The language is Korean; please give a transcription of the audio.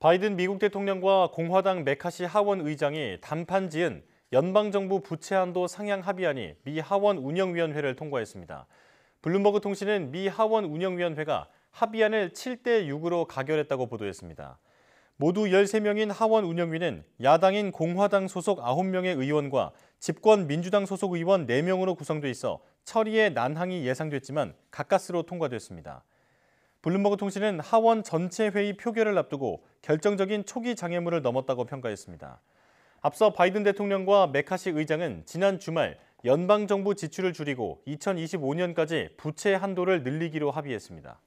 바이든 미국 대통령과 공화당 메카시 하원 의장이 단판 지은 연방정부 부채 한도 상향 합의안이 미 하원 운영위원회를 통과했습니다. 블룸버그 통신은 미 하원 운영위원회가 합의안을 7대 6으로 가결했다고 보도했습니다. 모두 13명인 하원 운영위는 야당인 공화당 소속 9명의 의원과 집권 민주당 소속 의원 4명으로 구성돼 있어 처리에 난항이 예상됐지만 가까스로 통과됐습니다. 블룸버그 통신은 하원 전체 회의 표결을 앞두고 결정적인 초기 장애물을 넘었다고 평가했습니다. 앞서 바이든 대통령과 메카시 의장은 지난 주말 연방정부 지출을 줄이고 2025년까지 부채 한도를 늘리기로 합의했습니다.